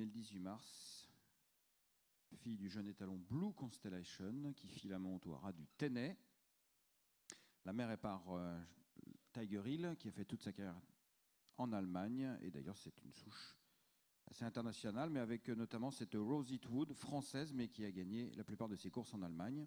le 18 mars, fille du jeune étalon Blue Constellation, qui fit la monte au du Ténet. La mère est par euh, Tiger Hill, qui a fait toute sa carrière en Allemagne, et d'ailleurs c'est une souche assez internationale, mais avec euh, notamment cette rose Wood, française, mais qui a gagné la plupart de ses courses en Allemagne.